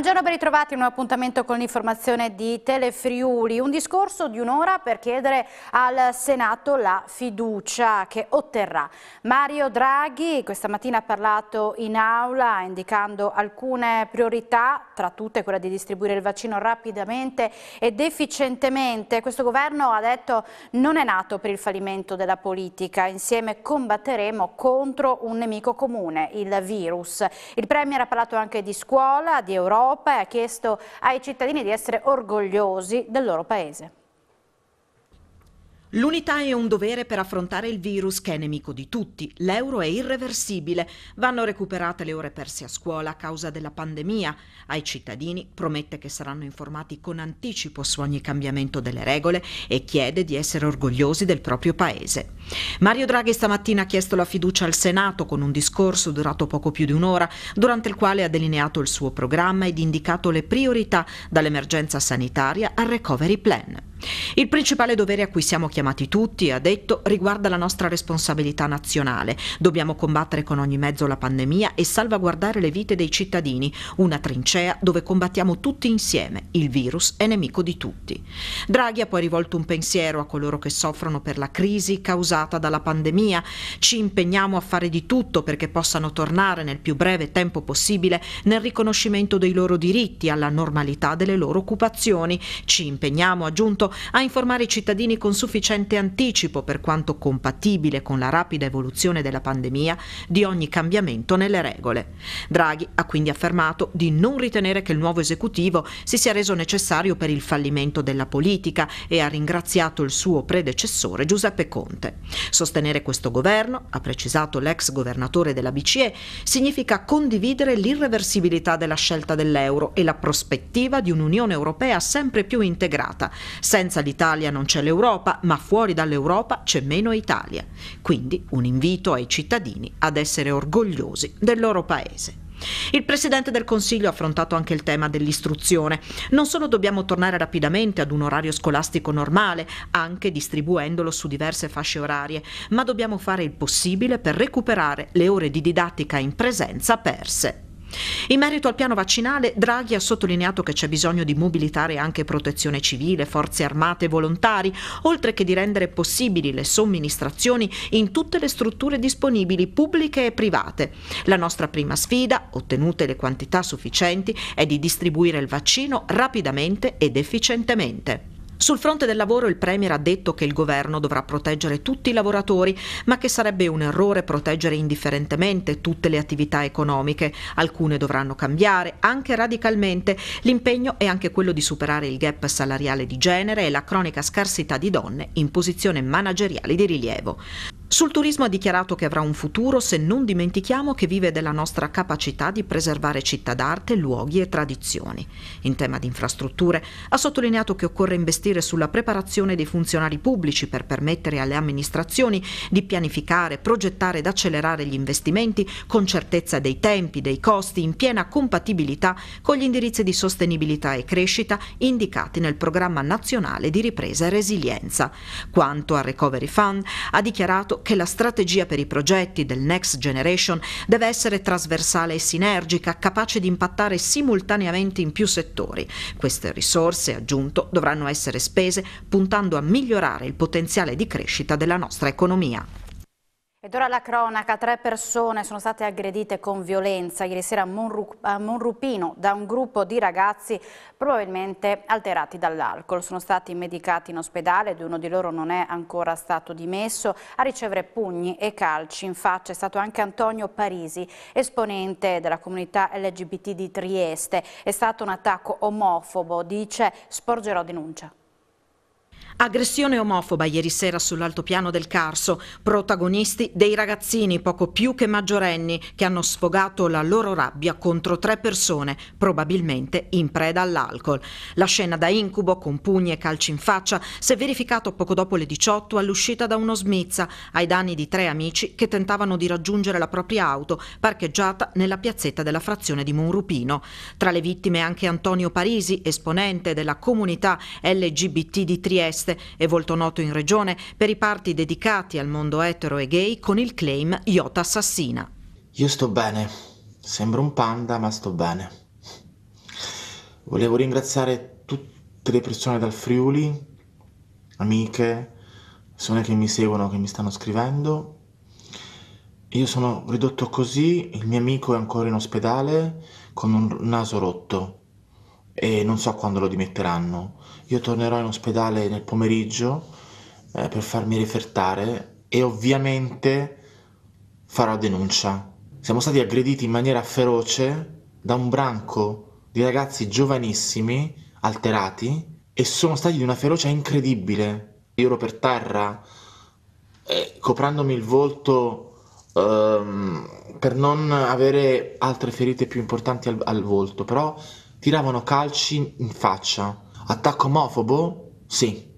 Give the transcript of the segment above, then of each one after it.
Buongiorno, ben ritrovati in un appuntamento con l'informazione di Telefriuli. Un discorso di un'ora per chiedere al Senato la fiducia che otterrà. Mario Draghi questa mattina ha parlato in aula indicando alcune priorità, tra tutte quella di distribuire il vaccino rapidamente ed efficientemente. Questo governo ha detto non è nato per il fallimento della politica. Insieme combatteremo contro un nemico comune, il virus. Il Premier ha parlato anche di scuola, di Europa dell'Europa e ha chiesto ai cittadini di essere orgogliosi del loro paese. L'unità è un dovere per affrontare il virus che è nemico di tutti. L'euro è irreversibile. Vanno recuperate le ore perse a scuola a causa della pandemia. Ai cittadini promette che saranno informati con anticipo su ogni cambiamento delle regole e chiede di essere orgogliosi del proprio paese. Mario Draghi stamattina ha chiesto la fiducia al Senato con un discorso durato poco più di un'ora, durante il quale ha delineato il suo programma ed indicato le priorità dall'emergenza sanitaria al recovery plan. Il principale dovere a cui siamo chiamati chiamati tutti, ha detto, riguarda la nostra responsabilità nazionale. Dobbiamo combattere con ogni mezzo la pandemia e salvaguardare le vite dei cittadini, una trincea dove combattiamo tutti insieme. Il virus è nemico di tutti. Draghi ha poi rivolto un pensiero a coloro che soffrono per la crisi causata dalla pandemia. Ci impegniamo a fare di tutto perché possano tornare nel più breve tempo possibile nel riconoscimento dei loro diritti alla normalità delle loro occupazioni. Ci impegniamo, ha aggiunto, a informare i cittadini con sufficienza recente anticipo, per quanto compatibile con la rapida evoluzione della pandemia, di ogni cambiamento nelle regole. Draghi ha quindi affermato di non ritenere che il nuovo esecutivo si sia reso necessario per il fallimento della politica e ha ringraziato il suo predecessore Giuseppe Conte. Sostenere questo governo, ha precisato l'ex governatore della BCE, significa condividere l'irreversibilità della scelta dell'euro e la prospettiva di un'Unione Europea sempre più integrata. Senza l'Italia non c'è l'Europa, ma fuori dall'Europa c'è meno Italia. Quindi un invito ai cittadini ad essere orgogliosi del loro paese. Il Presidente del Consiglio ha affrontato anche il tema dell'istruzione. Non solo dobbiamo tornare rapidamente ad un orario scolastico normale, anche distribuendolo su diverse fasce orarie, ma dobbiamo fare il possibile per recuperare le ore di didattica in presenza perse. In merito al piano vaccinale, Draghi ha sottolineato che c'è bisogno di mobilitare anche protezione civile, forze armate e volontari, oltre che di rendere possibili le somministrazioni in tutte le strutture disponibili, pubbliche e private. La nostra prima sfida, ottenute le quantità sufficienti, è di distribuire il vaccino rapidamente ed efficientemente. Sul fronte del lavoro il Premier ha detto che il governo dovrà proteggere tutti i lavoratori, ma che sarebbe un errore proteggere indifferentemente tutte le attività economiche. Alcune dovranno cambiare, anche radicalmente. L'impegno è anche quello di superare il gap salariale di genere e la cronica scarsità di donne in posizione manageriale di rilievo. Sul turismo ha dichiarato che avrà un futuro se non dimentichiamo che vive della nostra capacità di preservare città d'arte, luoghi e tradizioni. In tema di infrastrutture ha sottolineato che occorre investire sulla preparazione dei funzionari pubblici per permettere alle amministrazioni di pianificare, progettare ed accelerare gli investimenti con certezza dei tempi, dei costi, in piena compatibilità con gli indirizzi di sostenibilità e crescita indicati nel programma nazionale di ripresa e resilienza. Quanto al Recovery Fund, ha dichiarato che la strategia per i progetti del Next Generation deve essere trasversale e sinergica, capace di impattare simultaneamente in più settori. Queste risorse, aggiunto, dovranno essere spese puntando a migliorare il potenziale di crescita della nostra economia. Ed ora la cronaca, tre persone sono state aggredite con violenza ieri sera a, Monrupino da un gruppo di ragazzi probabilmente alterati dall'alcol. Sono stati medicati in ospedale ed uno di loro non è ancora stato dimesso. A ricevere pugni e calci in faccia è stato anche Antonio Parisi, esponente della comunità LGBT di Trieste. È stato un attacco omofobo, dice, sporgerò denuncia. Aggressione omofoba ieri sera sull'altopiano del Carso, protagonisti dei ragazzini poco più che maggiorenni che hanno sfogato la loro rabbia contro tre persone, probabilmente in preda all'alcol. La scena da incubo con pugni e calci in faccia si è verificata poco dopo le 18 all'uscita da uno smizza ai danni di tre amici che tentavano di raggiungere la propria auto parcheggiata nella piazzetta della frazione di Monrupino. Tra le vittime anche Antonio Parisi, esponente della comunità LGBT di Trieste Trieste e volto noto in regione per i parti dedicati al mondo etero e gay con il claim Iota Assassina. Io sto bene, sembro un panda ma sto bene. Volevo ringraziare tutte le persone dal Friuli, amiche, persone che mi seguono, che mi stanno scrivendo. Io sono ridotto così, il mio amico è ancora in ospedale con un naso rotto e non so quando lo dimetteranno. Io tornerò in ospedale nel pomeriggio eh, per farmi rifertare e ovviamente farò denuncia. Siamo stati aggrediti in maniera feroce da un branco di ragazzi giovanissimi, alterati, e sono stati di una ferocia incredibile. Io ero per terra, eh, coprandomi il volto ehm, per non avere altre ferite più importanti al, al volto, però tiravano calci in faccia. Attacco omofobo? Sì,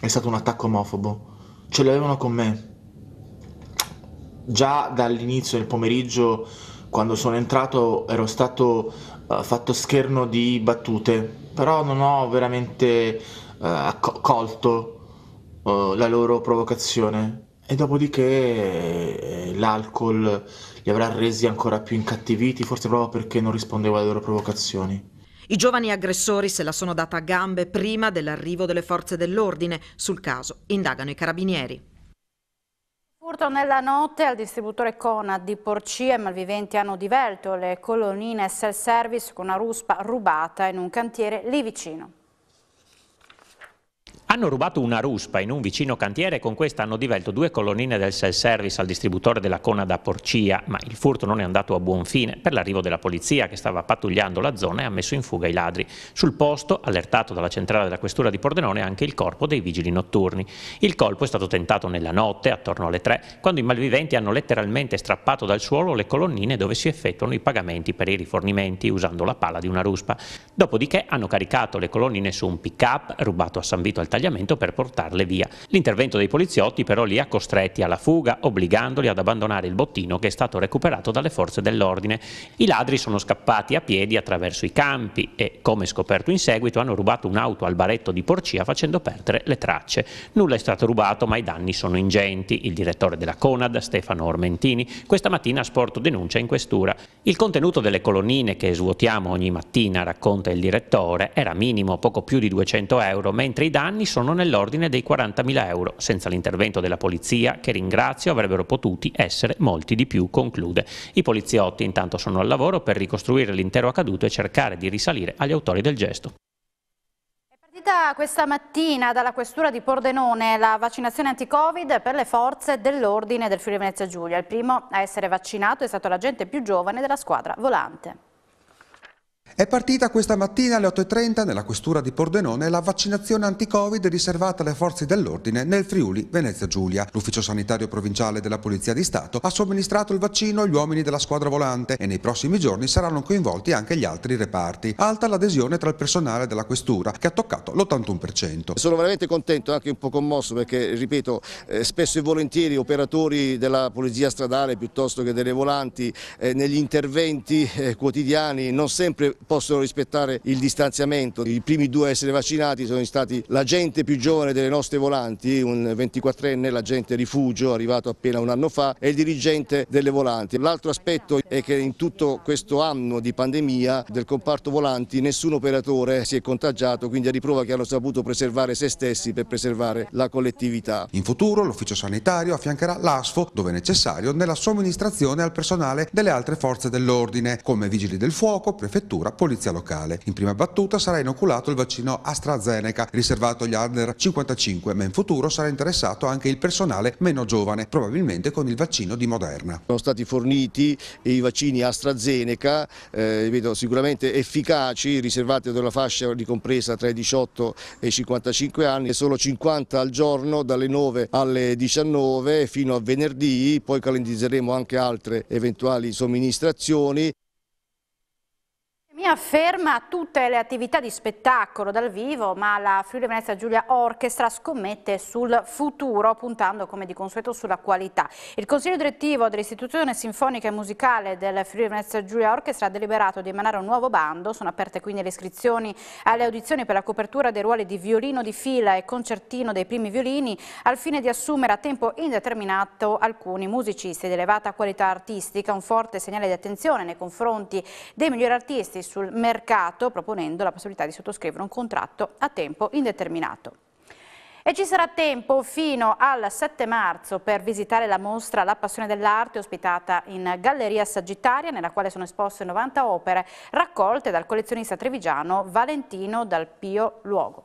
è stato un attacco omofobo. Ce l'avevano con me. Già dall'inizio del pomeriggio, quando sono entrato, ero stato uh, fatto scherno di battute, però non ho veramente uh, colto uh, la loro provocazione e dopodiché eh, l'alcol li avrà resi ancora più incattiviti, forse proprio perché non rispondeva alle loro provocazioni. I giovani aggressori se la sono data a gambe prima dell'arrivo delle forze dell'ordine. Sul caso indagano i carabinieri. Furto nella notte al distributore Conad di e malviventi hanno divelto le colonnine self-service con una ruspa rubata in un cantiere lì vicino. Hanno rubato una ruspa in un vicino cantiere e con questa hanno divelto due colonnine del self-service al distributore della cona da Porcia, ma il furto non è andato a buon fine per l'arrivo della polizia che stava pattugliando la zona e ha messo in fuga i ladri. Sul posto, allertato dalla centrale della questura di Pordenone, anche il corpo dei vigili notturni. Il colpo è stato tentato nella notte, attorno alle 3, quando i malviventi hanno letteralmente strappato dal suolo le colonnine dove si effettuano i pagamenti per i rifornimenti usando la pala di una ruspa. Dopodiché hanno caricato le colonnine su un pick-up rubato a San Vito al Tagliato tagliamento per portarle via. L'intervento dei poliziotti però li ha costretti alla fuga, obbligandoli ad abbandonare il bottino che è stato recuperato dalle forze dell'ordine. I ladri sono scappati a piedi attraverso i campi e, come scoperto in seguito, hanno rubato un'auto al baretto di Porcia facendo perdere le tracce. Nulla è stato rubato, ma i danni sono ingenti. Il direttore della Conad, Stefano Ormentini, questa mattina ha sporto denuncia in questura. Il contenuto delle colonnine che svuotiamo ogni mattina, racconta il direttore, era minimo poco più di 200 euro, mentre i danni sono nell'ordine dei 40.000 euro. Senza l'intervento della polizia, che ringrazio, avrebbero potuti essere molti di più, conclude. I poliziotti intanto sono al lavoro per ricostruire l'intero accaduto e cercare di risalire agli autori del gesto partita questa mattina dalla questura di Pordenone la vaccinazione anti-covid per le forze dell'ordine del Friuli Venezia Giulia. Il primo a essere vaccinato è stato l'agente più giovane della squadra volante. È partita questa mattina alle 8.30 nella questura di Pordenone la vaccinazione anti-Covid riservata alle forze dell'ordine nel Friuli Venezia Giulia. L'ufficio sanitario provinciale della Polizia di Stato ha somministrato il vaccino agli uomini della squadra volante e nei prossimi giorni saranno coinvolti anche gli altri reparti. Alta l'adesione tra il personale della questura che ha toccato l'81%. Sono veramente contento e anche un po' commosso perché, ripeto, eh, spesso e volentieri operatori della Polizia stradale piuttosto che delle volanti eh, negli interventi eh, quotidiani non sempre possono rispettare il distanziamento. I primi due a essere vaccinati sono stati l'agente più giovane delle nostre volanti, un 24enne, l'agente rifugio arrivato appena un anno fa e il dirigente delle volanti. L'altro aspetto è che in tutto questo anno di pandemia del comparto volanti nessun operatore si è contagiato, quindi a riprova che hanno saputo preservare se stessi per preservare la collettività. In futuro l'ufficio sanitario affiancherà l'ASFO, dove necessario, nella somministrazione al personale delle altre forze dell'ordine, come vigili del fuoco, prefettura prefettura, polizia locale. In prima battuta sarà inoculato il vaccino AstraZeneca, riservato agli under 55, ma in futuro sarà interessato anche il personale meno giovane, probabilmente con il vaccino di Moderna. Sono stati forniti i vaccini AstraZeneca, eh, vedo sicuramente efficaci, riservati ad fascia ricompresa tra i 18 e i 55 anni, solo 50 al giorno dalle 9 alle 19 fino a venerdì, poi calendizzeremo anche altre eventuali somministrazioni. Mia ferma tutte le attività di spettacolo dal vivo, ma la Friuli Venezia Giulia Orchestra scommette sul futuro, puntando come di consueto sulla qualità. Il consiglio direttivo dell'istituzione sinfonica e musicale della Friuli Venezia Giulia Orchestra ha deliberato di emanare un nuovo bando, sono aperte quindi le iscrizioni alle audizioni per la copertura dei ruoli di violino di fila e concertino dei primi violini, al fine di assumere a tempo indeterminato alcuni musicisti di elevata qualità artistica, un forte segnale di attenzione nei confronti dei migliori artisti sul mercato proponendo la possibilità di sottoscrivere un contratto a tempo indeterminato. E ci sarà tempo fino al 7 marzo per visitare la mostra La Passione dell'Arte ospitata in Galleria Sagittaria nella quale sono esposte 90 opere raccolte dal collezionista trevigiano Valentino Dal Pio Luogo.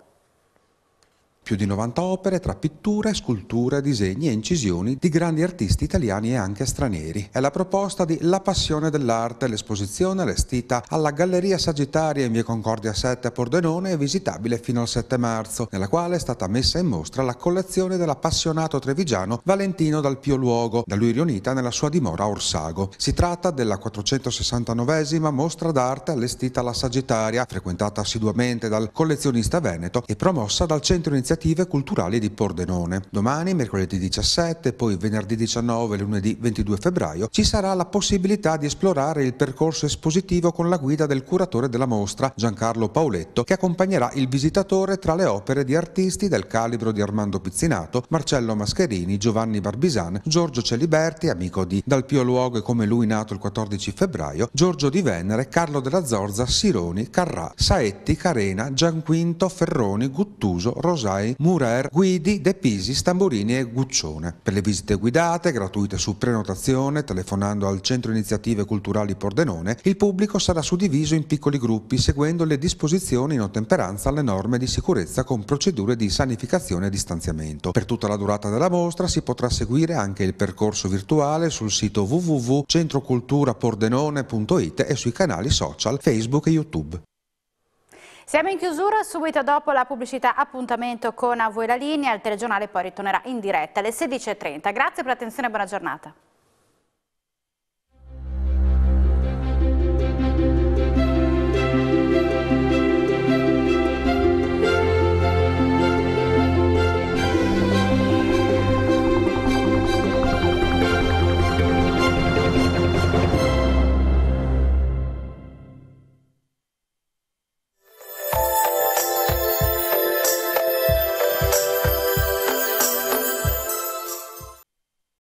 Più di 90 opere tra pitture, sculture, disegni e incisioni di grandi artisti italiani e anche stranieri. È la proposta di La passione dell'arte, l'esposizione allestita alla Galleria Sagittaria in via Concordia 7 a Pordenone e visitabile fino al 7 marzo, nella quale è stata messa in mostra la collezione dell'appassionato trevigiano Valentino dal Pio Luogo, da lui riunita nella sua dimora a Orsago. Si tratta della 469esima mostra d'arte allestita alla Sagittaria, frequentata assiduamente dal collezionista veneto e promossa dal Centro Iniziativo iniziative culturali di Pordenone. Domani, mercoledì 17, poi venerdì 19 e lunedì 22 febbraio ci sarà la possibilità di esplorare il percorso espositivo con la guida del curatore della mostra, Giancarlo Pauletto, che accompagnerà il visitatore tra le opere di artisti del calibro di Armando Pizzinato, Marcello Mascherini, Giovanni Barbisan, Giorgio Celiberti, amico di Dal Pio Luogo e come lui nato il 14 febbraio, Giorgio Di Venere, Carlo della Zorza, Sironi, Carrà, Saetti, Carena, Gianquinto, Ferroni, Guttuso, Rosae Uruguay, Murer, Guidi, De Pisis, Tamburini e Guccione. Per le visite guidate, gratuite su prenotazione, telefonando al Centro Iniziative Culturali Pordenone, il pubblico sarà suddiviso in piccoli gruppi seguendo le disposizioni in ottemperanza alle norme di sicurezza con procedure di sanificazione e distanziamento. Per tutta la durata della mostra si potrà seguire anche il percorso virtuale sul sito www.centroculturapordenone.it e sui canali social Facebook e YouTube. Siamo in chiusura, subito dopo la pubblicità appuntamento con A Voi la Linea, il telegiornale poi ritornerà in diretta alle 16.30. Grazie per l'attenzione e buona giornata.